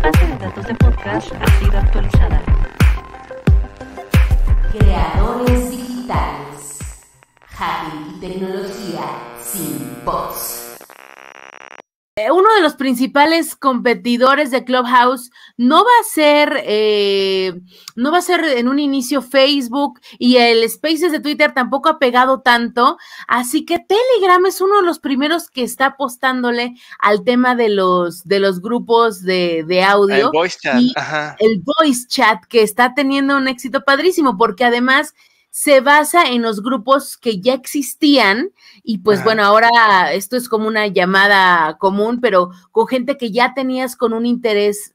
base de datos de podcast ha sido actualizada. Creadores digitales. Javi, tecnología sin voz. Eh, uno de los principales competidores de Clubhouse no va a ser, eh, no va a ser en un inicio Facebook y el Spaces de Twitter tampoco ha pegado tanto, así que Telegram es uno de los primeros que está apostándole al tema de los, de los grupos de, audio. El voice chat, El voice chat que está teniendo un éxito padrísimo porque además se basa en los grupos que ya existían y pues bueno, ahora esto es como una llamada común, pero con gente que ya tenías con un interés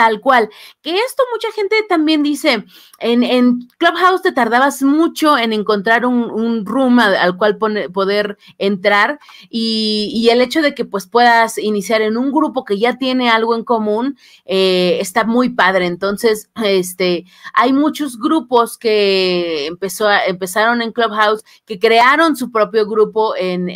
tal cual. Que esto mucha gente también dice, en, Clubhouse te tardabas mucho en encontrar un, room al, cual poder entrar y, el hecho de que pues puedas iniciar en un grupo que ya tiene algo en común eh, está muy padre. Entonces, este, hay muchos grupos que empezó a, empezaron en Clubhouse, que crearon su propio grupo en,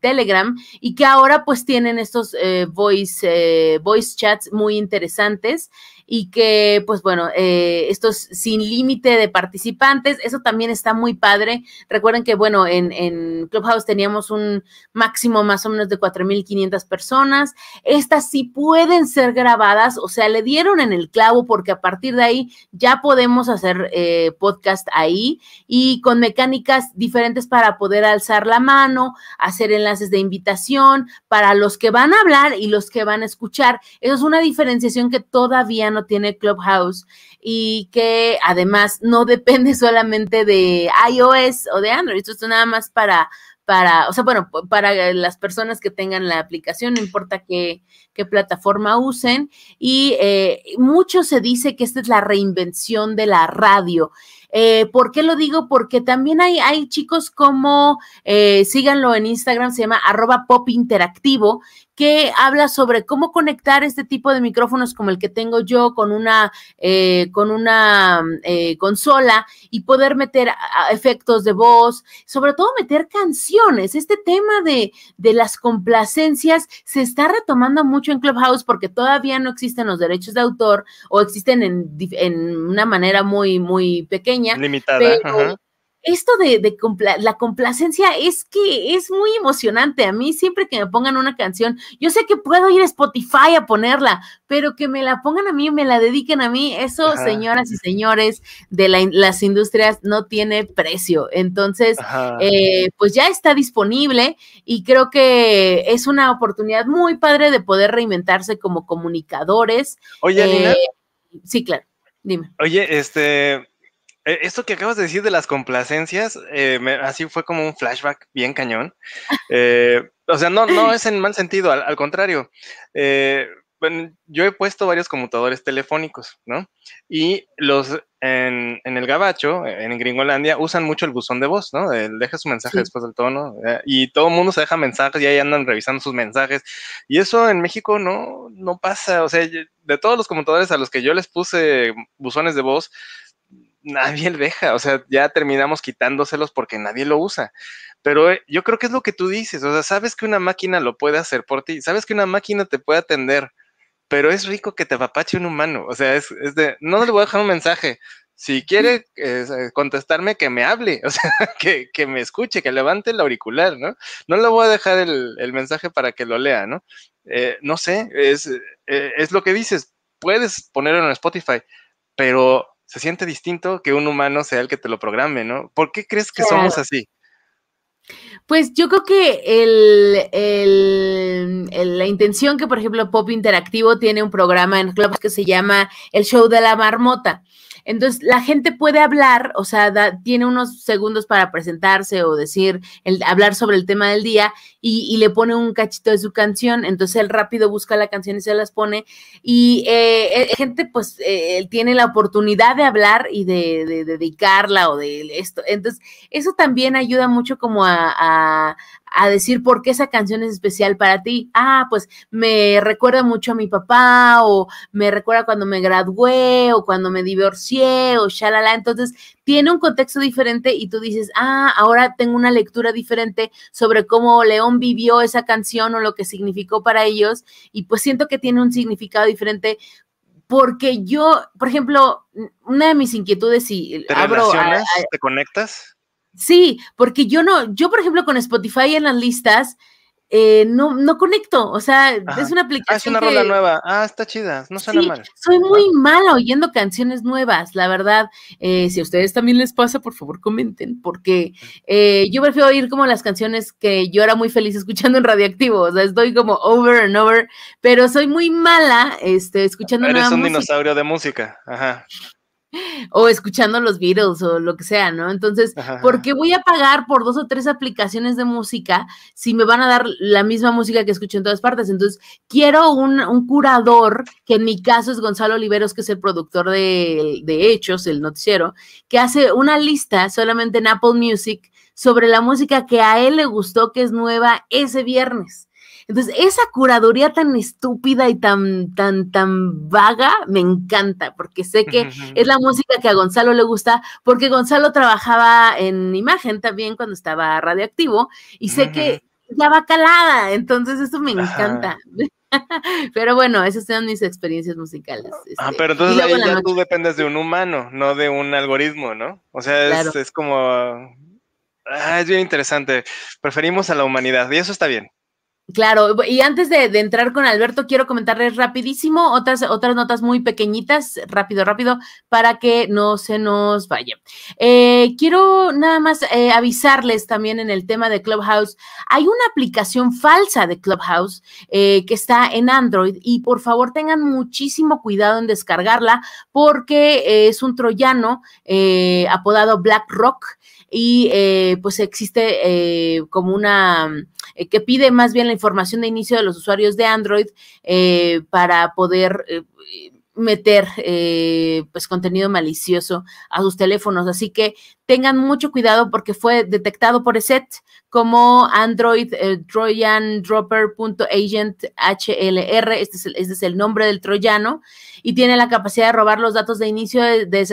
Telegram y que ahora pues tienen estos eh, voice, eh, voice chats muy interesantes is y que, pues bueno, eh, esto es sin límite de participantes, eso también está muy padre. Recuerden que, bueno, en, Clubhouse teníamos un máximo más o menos de 4.500 personas. Estas sí pueden ser grabadas, o sea, le dieron en el clavo porque a partir de ahí ya podemos hacer eh, podcast ahí y con mecánicas diferentes para poder alzar la mano, hacer enlaces de invitación para los que van a hablar y los que van a escuchar. Eso es una diferenciación que todavía no tiene Clubhouse y que además no depende solamente de iOS o de Android. Esto es nada más para, para, o sea, bueno, para las personas que tengan la aplicación, no importa qué, plataforma usen. Y eh, mucho se dice que esta es la reinvención de la radio. Eh, ¿Por qué lo digo? Porque también hay, hay chicos como, eh, síganlo en Instagram, se llama arroba pop interactivo, que habla sobre cómo conectar este tipo de micrófonos como el que tengo yo con una, eh, con una eh, consola y poder meter efectos de voz, sobre todo meter canciones. Este tema de, de las complacencias se está retomando mucho en Clubhouse porque todavía no existen los derechos de autor o existen en, una manera muy, muy pequeña. Limitada. Pero, esto de, la complacencia es que es muy emocionante. A mí siempre que me pongan una canción, yo sé que puedo ir a Spotify a ponerla, pero que me la pongan a mí, me la dediquen a mí, eso, señoras y señores de las industrias, no tiene precio. Entonces, eh, pues ya está disponible y creo que es una oportunidad muy padre de poder reinventarse como comunicadores. Oye, eh, Sí, claro. Dime. Oye, este, eh, esto que acabas de decir de las complacencias, eh, así fue como un flashback bien cañón. Eh, o sea, no, no es en mal sentido, al, contrario. yo he puesto varios conmutadores telefónicos, ¿no? Y los en, el gabacho, en Gringolandia, usan mucho el buzón de voz, ¿no? deja su mensaje después del tono y todo el mundo se deja mensajes y ahí andan revisando sus mensajes. Y eso en México no, no pasa. O sea, de todos los conmutadores a los que yo les puse buzones de voz, nadie deja, o sea, ya terminamos quitándoselos porque nadie lo usa. Pero eh, yo creo que es lo que tú dices, o sea, sabes que una máquina lo puede hacer por ti, sabes que una máquina te puede atender, pero es rico que te apapache un humano, o sea, es, de, no le voy a dejar un mensaje, si quiere eh, contestarme, que me hable, o sea, que, me escuche, que levante el auricular, ¿no? No le voy a dejar el, mensaje para que lo lea, ¿no? Eh, no sé, es, es lo que dices, puedes ponerlo en Spotify, pero se siente distinto que un humano sea el que te lo programe, ¿no? ¿Por qué crees que somos así? Pues yo creo que la intención que, por ejemplo, Pop Interactivo tiene un programa en clubs que se llama El Show de la Marmota. Entonces, la gente puede hablar, o sea, tiene unos segundos para presentarse o decir, hablar sobre el tema del día y, le pone un cachito de su canción. Entonces, él rápido busca la canción y se las pone. Y eh, eh, gente, pues, eh, tiene la oportunidad de hablar y de, dedicarla o de esto. Entonces, eso también ayuda mucho como a a, decir por qué esa canción es especial para ti. Ah, pues me recuerda mucho a mi papá o me recuerda cuando me gradué o cuando me divorcié o shalala. Entonces, tiene un contexto diferente y tú dices, ah, ahora tengo una lectura diferente sobre cómo León vivió esa canción o lo que significó para ellos y pues siento que tiene un significado diferente porque yo, por ejemplo, una de mis inquietudes y ¿Te ¿Te conectas? Sí, porque yo no, yo por ejemplo con Spotify en las listas, eh, no, no conecto, o sea, es una aplicación. Ah, es una rola nueva, ah, está chida, no suena sí, mal. Soy muy mala oyendo canciones nuevas, la verdad. Eh, si a ustedes también les pasa, por favor comenten, porque eh, yo prefiero oír como las canciones que yo era muy feliz escuchando en Radioactivo, o sea, estoy como over and over, pero soy muy mala este, escuchando Eres un dinosaurio de música, Ajá o escuchando los Beatles o lo que sea, ¿no? Entonces, ¿por qué voy a pagar por dos o tres aplicaciones de música si me van a dar la misma música que escucho en todas partes? Entonces, quiero un, un curador, que en mi caso es Gonzalo Oliveros, que es el productor de Hechos, el noticiero, que hace una lista solamente en Apple Music sobre la música que a él le gustó, que es nueva ese viernes. Entonces, esa curaduría tan estúpida y tan, tan, tan vaga me encanta, porque sé que es la música que a Gonzalo le gusta, porque Gonzalo trabajaba en imagen también cuando estaba radioactivo, y sé que ya va calada, entonces eso me encanta. Pero bueno, esas son mis experiencias musicales. Ah, este, pero entonces ahí ya tú dependes de un humano, no de un algoritmo, ¿no? O sea, es, como... Ah, es bien interesante. Preferimos a la humanidad y eso está bien. Claro, y antes de, entrar con Alberto, quiero comentarles rapidísimo otras, otras notas muy pequeñitas, rápido, rápido, para que no se nos vaya. Eh, quiero nada más eh, avisarles también en el tema de Clubhouse, hay una aplicación falsa de Clubhouse eh, que está en Android y por favor tengan muchísimo cuidado en descargarla porque es un troyano apodado Black Rock y pues existe como una que pide más bien la información de inicio de los usuarios de Android eh, para poder eh, meter eh, pues contenido malicioso a sus teléfonos. Así que tengan mucho cuidado porque fue detectado por ESET como Android Trojan Agent HLR. Este, este es, el, nombre del troyano y tiene la capacidad de robar los datos de inicio de, de,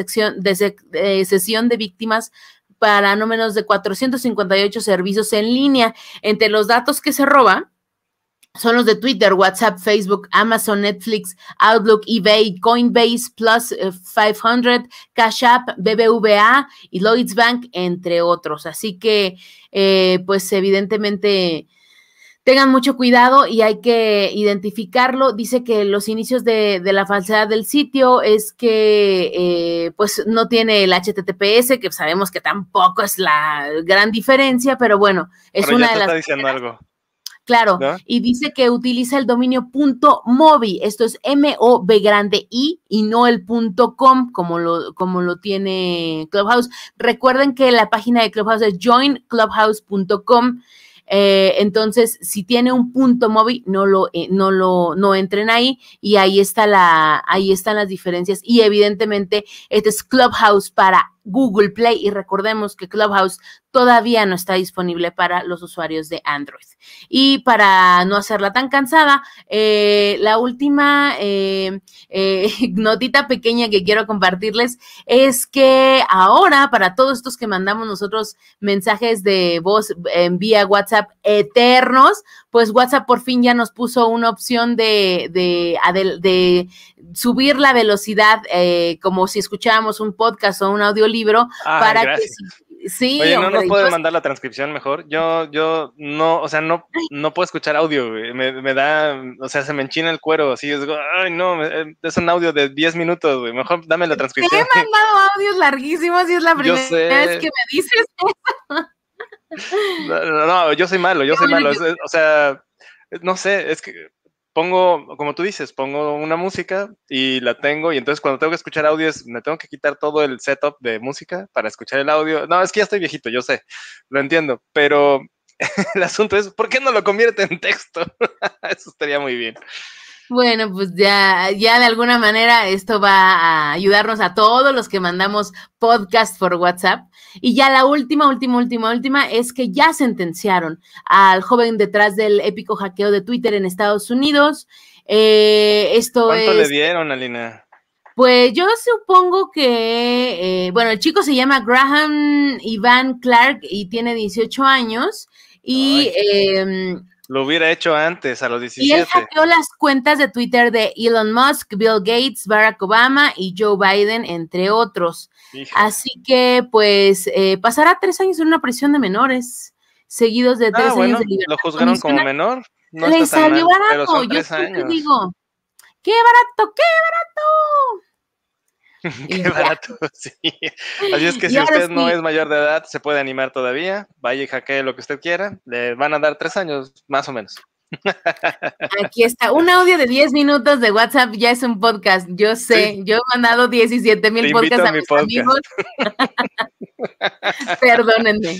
sesión de víctimas para no menos de 458 servicios en línea. Entre los datos que se roban, son los de Twitter, WhatsApp, Facebook, Amazon, Netflix, Outlook, eBay, Coinbase, Plus 500, eh, Cash App, BBVA y Lloyds Bank, entre otros. Así que, eh, pues evidentemente, tengan mucho cuidado y hay que identificarlo. Dice que los inicios de, la falsedad del sitio es que eh, pues no tiene el HTTPS, que sabemos que tampoco es la gran diferencia, pero bueno, es una de Claro, y dice que utiliza el dominio punto .mobi, esto es M O B grande I y no el punto .com como lo como lo tiene Clubhouse. Recuerden que la página de Clubhouse es joinclubhouse.com. Eh, entonces, si tiene un punto móvil, no lo, eh, no lo, no entren ahí y ahí está la, ahí están las diferencias y evidentemente este es Clubhouse para Google Play y recordemos que Clubhouse todavía no está disponible para los usuarios de Android. Y para no hacerla tan cansada, eh, la última eh, eh, notita pequeña que quiero compartirles es que ahora para todos estos que mandamos nosotros mensajes de voz en vía WhatsApp eternos, pues WhatsApp por fin ya nos puso una opción de, de, subir la velocidad eh, como si escucháramos un podcast o un audiolibro para gracias. que... Sí, Oye, no nos pueden pues mandar la transcripción mejor. Yo, yo no, o sea, no, no puedo escuchar audio, me, me, da, o sea, se me enchina el cuero, así, es, ay, no, es un audio de 10 minutos, güey, mejor dame la transcripción. Te he mandado audios larguísimos y es la primera vez que me dices eso. No, no, yo soy malo, yo soy malo. o sea, no sé, es que pongo, como tú dices, pongo una música y la tengo, y entonces cuando tengo que escuchar audio me tengo que quitar todo el setup de música para escuchar el audio. No, es que ya estoy viejito, yo sé, lo entiendo, pero el asunto es, ¿por qué no lo convierte en texto? Eso estaría muy bien. Bueno, pues ya, ya de alguna manera esto va a ayudarnos a todos los que mandamos podcast por WhatsApp. Y ya la última, última, última, última es que ya sentenciaron al joven detrás del épico hackeo de Twitter en Estados Unidos. Eh, esto ¿Cuánto le dieron, Alina? Pues yo supongo que, eh, bueno, el chico se llama Graham Ivan Clark y tiene 18 años y em, lo hubiera hecho antes, a los 17. Y él las cuentas de Twitter de Elon Musk, Bill Gates, Barack Obama y Joe Biden, entre otros. Así que, pues, eh, pasará tres años en una prisión de menores, seguidos de ah, tres años de libertad. Lo juzgaron como menor. No Le salió barato, yo siempre digo. ¡Qué barato, qué barato! barato, sí. Así es que si usted no es mayor de edad, se puede animar todavía. Vaya y hackee lo que usted quiera. Le van a dar tres años, más o menos. Aquí está. Un audio de 10 minutos de WhatsApp ya es un podcast. Yo sé, yo he mandado 17 mil podcasts a, mis amigos. Perdónenme.